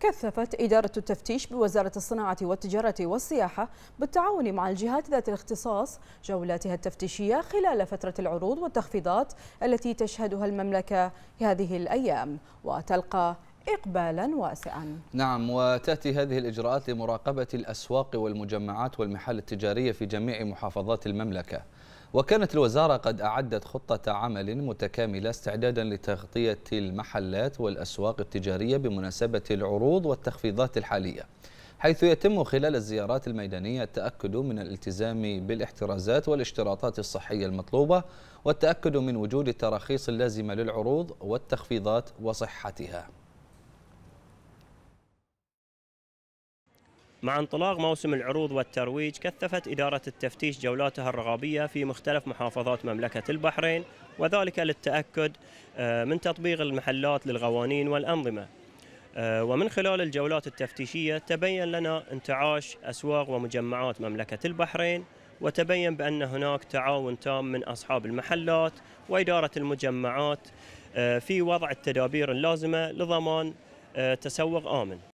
كثفت إدارة التفتيش بوزارة الصناعة والتجارة والسياحة بالتعاون مع الجهات ذات الاختصاص جولاتها التفتيشية خلال فترة العروض والتخفيضات التي تشهدها المملكة هذه الأيام وتلقى إقبالا واسعا نعم وتأتي هذه الإجراءات لمراقبة الأسواق والمجمعات والمحال التجارية في جميع محافظات المملكة وكانت الوزارة قد أعدت خطة عمل متكاملة استعدادا لتغطية المحلات والأسواق التجارية بمناسبة العروض والتخفيضات الحالية حيث يتم خلال الزيارات الميدانية التأكد من الالتزام بالاحترازات والاشتراطات الصحية المطلوبة والتأكد من وجود التراخيص اللازمة للعروض والتخفيضات وصحتها مع انطلاق موسم العروض والترويج كثفت إدارة التفتيش جولاتها الرغابية في مختلف محافظات مملكة البحرين وذلك للتأكد آه، من تطبيق المحلات للقوانين والأنظمة آه، ومن خلال الجولات التفتيشية تبين لنا انتعاش أسواق ومجمعات مملكة البحرين وتبين بأن هناك تعاون تام من أصحاب المحلات وإدارة المجمعات آه، في وضع التدابير اللازمة لضمان تسوق آمن